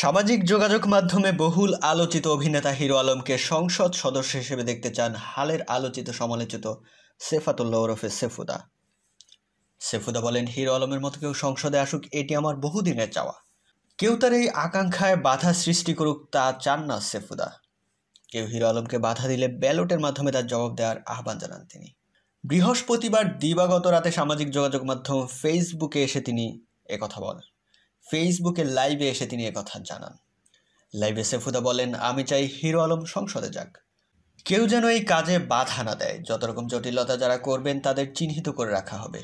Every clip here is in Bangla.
সামাজিক যোগাযোগ মাধ্যমে বহুল আলোচিত অভিনেতা হিরো আলমকে সংসদ সদস্য হিসেবে দেখতে চান হালের আলোচিত সমালোচিত সেফাতুল্লাহ ওরফে সেফুদা সেফুদা বলেন হিরো আলমের মতো কেউ সংসদে আসুক এটি আমার বহুদিনের চাওয়া কেউ তার এই আকাঙ্ক্ষায় বাধা সৃষ্টি করুক তা চান না সেফুদা কেউ হিরো আলমকে বাধা দিলে ব্যালটের মাধ্যমে তার জবাব দেওয়ার আহ্বান জানান তিনি বৃহস্পতিবার দিবাগত রাতে সামাজিক যোগাযোগ মাধ্যম ফেসবুকে এসে তিনি একথা বলেন ফেসবুকে লাইভে এসে তিনি কথা জানান লাইভে সেফুদা বলেন আমি চাই হিরো আলম সংসদে যাক কেউ যেন এই কাজে বাধা না দেয় যত রকম জটিলতা যারা করবেন তাদের চিহ্নিত করে রাখা হবে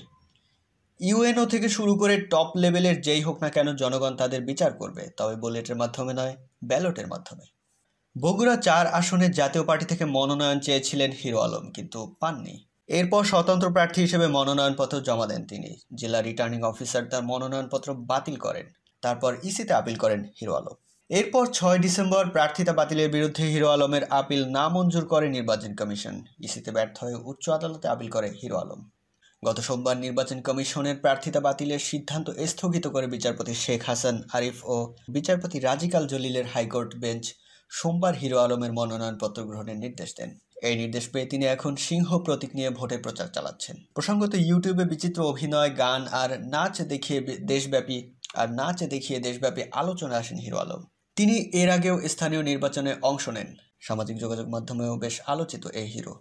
ইউএনও থেকে শুরু করে টপ লেভেলের যেই হোক না কেন জনগণ তাদের বিচার করবে তবে বুলেটের মাধ্যমে নয় ব্যালটের মাধ্যমে বগুড়া চার আসনে জাতীয় পার্টি থেকে মনোনয়ন চেয়েছিলেন হিরো আলম কিন্তু পাননি এরপর স্বতন্ত্র প্রার্থী হিসেবে মনোনয়নপত্র জমা দেন তিনি জেলা রিটার্নিং অফিসার তার মনোনয়নপত্র বাতিল করেন তারপর ইসিতে আপিল করেন হিরো আলম এরপর ছয় ডিসেম্বর প্রার্থিতা বাতিলের বিরুদ্ধে হিরো আলমের আপিল না মঞ্জুর করে নির্বাচন কমিশন ইসিতে ব্যর্থ হয়ে উচ্চ আদালতে আপিল করে হিরো আলম গত সোমবার নির্বাচন কমিশনের প্রার্থিতা বাতিলের সিদ্ধান্ত স্থগিত করে বিচারপতি শেখ হাসান আরিফ ও বিচারপতি রাজিকাল জলিলের হাইকোর্ট বেঞ্চ সোমবার হিরো আলমের মনোনয়নপত্র গ্রহণের নির্দেশ দেন এই নির্দেশ পেয়ে তিনি এখন সিংহ প্রতীক নিয়ে ভোটে প্রচার চালাচ্ছেন প্রসঙ্গত ইউটিউবে বিচিত্র অভিনয় গান আর নাচ দেখিয়ে দেশব্যাপী আর নাচ দেখিয়ে দেশব্যাপী আলোচনা আসেন হিরো আলম তিনি এর আগেও স্থানীয় নির্বাচনে অংশ নেন সামাজিক যোগাযোগ মাধ্যমেও বেশ আলোচিত এই হিরো